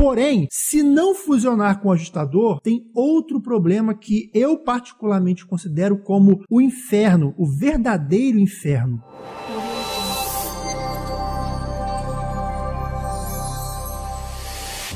Porém, se não fusionar com o ajustador, tem outro problema que eu particularmente considero como o inferno, o verdadeiro inferno.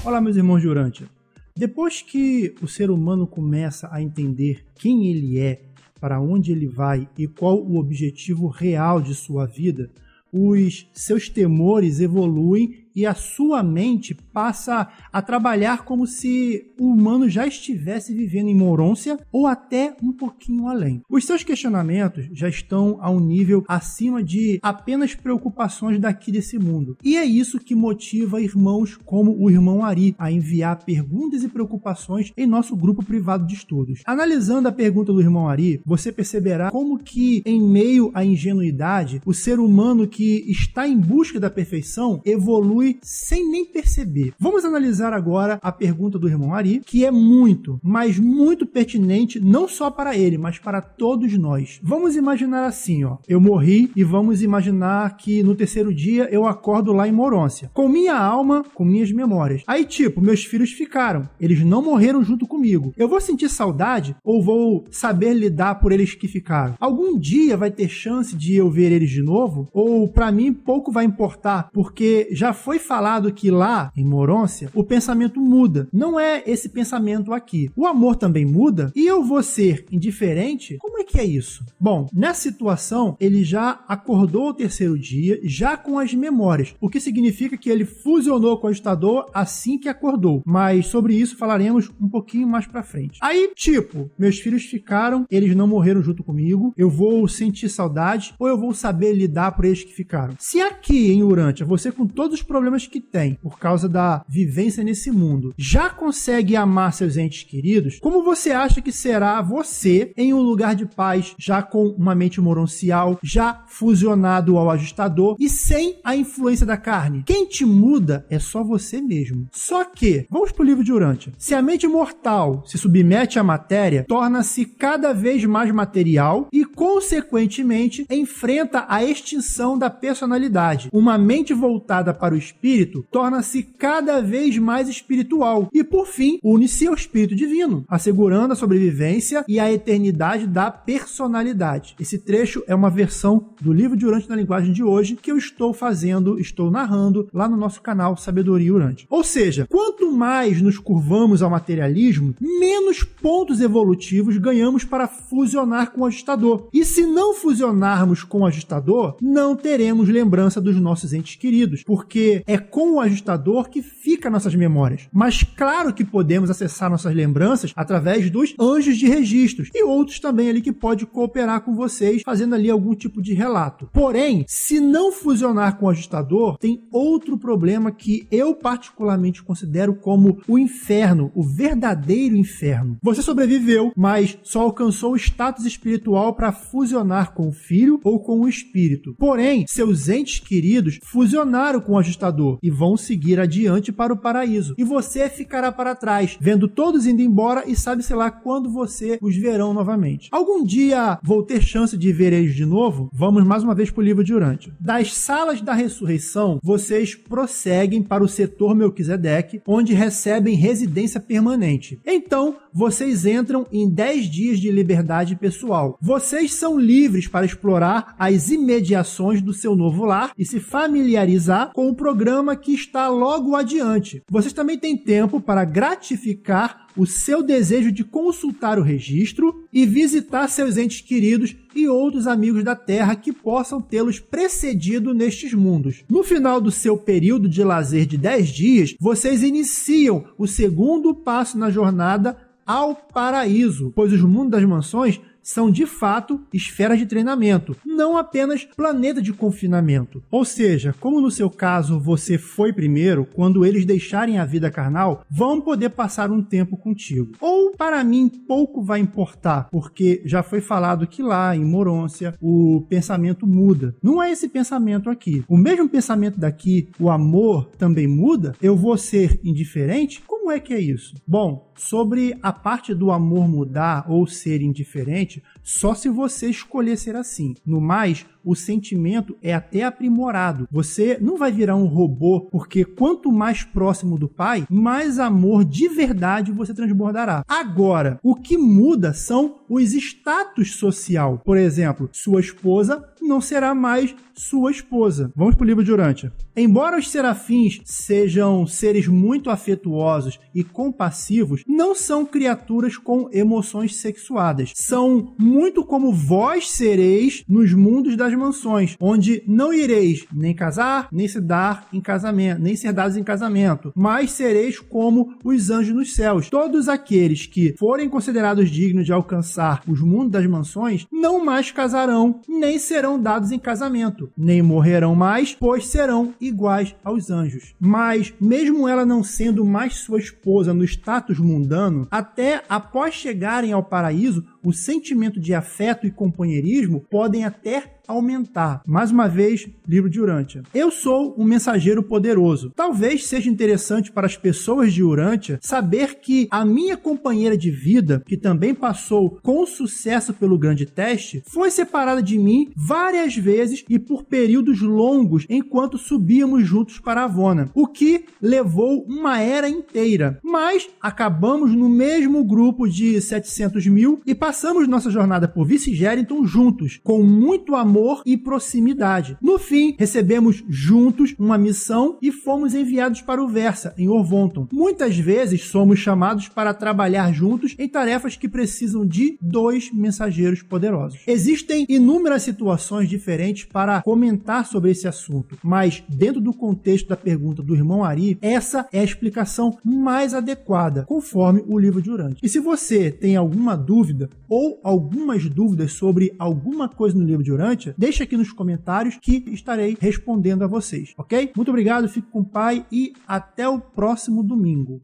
Olá, meus irmãos jurantes. Depois que o ser humano começa a entender quem ele é, para onde ele vai e qual o objetivo real de sua vida, os seus temores evoluem e a sua mente passa a trabalhar como se o humano já estivesse vivendo em Morôncia ou até um pouquinho além. Os seus questionamentos já estão a um nível acima de apenas preocupações daqui desse mundo. E é isso que motiva irmãos como o irmão Ari a enviar perguntas e preocupações em nosso grupo privado de estudos. Analisando a pergunta do irmão Ari, você perceberá como que em meio à ingenuidade, o ser humano que está em busca da perfeição evolui evolui sem nem perceber. Vamos analisar agora a pergunta do irmão Ari, que é muito, mas muito pertinente, não só para ele, mas para todos nós. Vamos imaginar assim, ó. Eu morri e vamos imaginar que no terceiro dia eu acordo lá em Morôncia, com minha alma, com minhas memórias. Aí, tipo, meus filhos ficaram, eles não morreram junto comigo. Eu vou sentir saudade ou vou saber lidar por eles que ficaram? Algum dia vai ter chance de eu ver eles de novo? Ou para mim pouco vai importar, porque já foi foi falado que lá, em Morôncia, o pensamento muda. Não é esse pensamento aqui. O amor também muda e eu vou ser indiferente? Como é que é isso? Bom, nessa situação, ele já acordou o terceiro dia, já com as memórias, o que significa que ele fusionou com o agitador assim que acordou. Mas sobre isso falaremos um pouquinho mais pra frente. Aí, tipo, meus filhos ficaram, eles não morreram junto comigo, eu vou sentir saudade ou eu vou saber lidar por eles que ficaram. Se aqui em Urântia, você com todos os problemas problemas que tem por causa da vivência nesse mundo, já consegue amar seus entes queridos, como você acha que será você em um lugar de paz, já com uma mente moroncial, já fusionado ao ajustador e sem a influência da carne? Quem te muda é só você mesmo. Só que, vamos pro livro de Urântia. Se a mente mortal se submete à matéria, torna-se cada vez mais material e, consequentemente, enfrenta a extinção da personalidade. Uma mente voltada para o espírito espírito, torna-se cada vez mais espiritual e, por fim, une-se ao espírito divino, assegurando a sobrevivência e a eternidade da personalidade. Esse trecho é uma versão do livro de Urante na linguagem de hoje que eu estou fazendo, estou narrando lá no nosso canal Sabedoria Urante. Ou seja, quanto mais nos curvamos ao materialismo, menos pontos evolutivos ganhamos para fusionar com o ajustador. E se não fusionarmos com o ajustador, não teremos lembrança dos nossos entes queridos, porque é com o ajustador que fica nossas memórias. Mas claro que podemos acessar nossas lembranças através dos anjos de registros e outros também ali que pode cooperar com vocês, fazendo ali algum tipo de relato. Porém, se não fusionar com o ajustador, tem outro problema que eu particularmente considero como o inferno, o verdadeiro inferno. Você sobreviveu, mas só alcançou o status espiritual para fusionar com o filho ou com o espírito. Porém, seus entes queridos fusionaram com o ajustador e vão seguir adiante para o paraíso. E você ficará para trás, vendo todos indo embora e sabe-se lá quando você os verão novamente. Algum dia vou ter chance de ver eles de novo? Vamos mais uma vez para o livro de Urântia. Das salas da ressurreição, vocês prosseguem para o setor Melquisedeque, onde recebem residência permanente. Então, vocês entram em 10 dias de liberdade pessoal. Vocês são livres para explorar as imediações do seu novo lar e se familiarizar com o programa programa que está logo adiante. Vocês também têm tempo para gratificar o seu desejo de consultar o registro e visitar seus entes queridos e outros amigos da Terra que possam tê-los precedido nestes mundos. No final do seu período de lazer de 10 dias, vocês iniciam o segundo passo na jornada ao paraíso, pois os mundos das mansões são de fato esferas de treinamento, não apenas planeta de confinamento. Ou seja, como no seu caso você foi primeiro, quando eles deixarem a vida carnal, vão poder passar um tempo contigo. Ou para mim pouco vai importar, porque já foi falado que lá em Morôncia o pensamento muda. Não é esse pensamento aqui. O mesmo pensamento daqui, o amor também muda. Eu vou ser indiferente? Como é que é isso? Bom, sobre a parte do amor mudar ou ser indiferente, só se você escolher ser assim. No mais, o sentimento é até aprimorado. Você não vai virar um robô, porque quanto mais próximo do pai, mais amor de verdade você transbordará. Agora, o que muda são os status social. Por exemplo, sua esposa não será mais sua esposa. Vamos pro livro de Urântia. Embora os serafins sejam seres muito afetuosos e compassivos, não são criaturas com emoções sexuadas. São muito como vós sereis nos mundos das mansões, onde não ireis nem casar, nem se dar em casamento, nem ser dados em casamento, mas sereis como os anjos nos céus. Todos aqueles que forem considerados dignos de alcançar os mundos das mansões não mais casarão, nem serão dados em casamento, nem morrerão mais, pois serão iguais aos anjos. Mas, mesmo ela não sendo mais sua esposa no status mundano, até após chegarem ao paraíso, o sentimento de afeto e companheirismo podem até aumentar. Mais uma vez, livro de Urântia. Eu sou um mensageiro poderoso. Talvez seja interessante para as pessoas de Urântia saber que a minha companheira de vida, que também passou com sucesso pelo grande teste, foi separada de mim várias vezes e por períodos longos enquanto subíamos juntos para Avona, o que levou uma era inteira. Mas acabamos no mesmo grupo de 700 mil e passamos nossa jornada por vice então juntos, com muito amor amor e proximidade. No fim, recebemos juntos uma missão e fomos enviados para o Versa, em Orvonton. Muitas vezes somos chamados para trabalhar juntos em tarefas que precisam de dois mensageiros poderosos. Existem inúmeras situações diferentes para comentar sobre esse assunto, mas dentro do contexto da pergunta do irmão Ari, essa é a explicação mais adequada, conforme o livro de Urante. E se você tem alguma dúvida ou algumas dúvidas sobre alguma coisa no livro de Urante, deixe aqui nos comentários que estarei respondendo a vocês, ok? Muito obrigado, fique com o Pai e até o próximo domingo.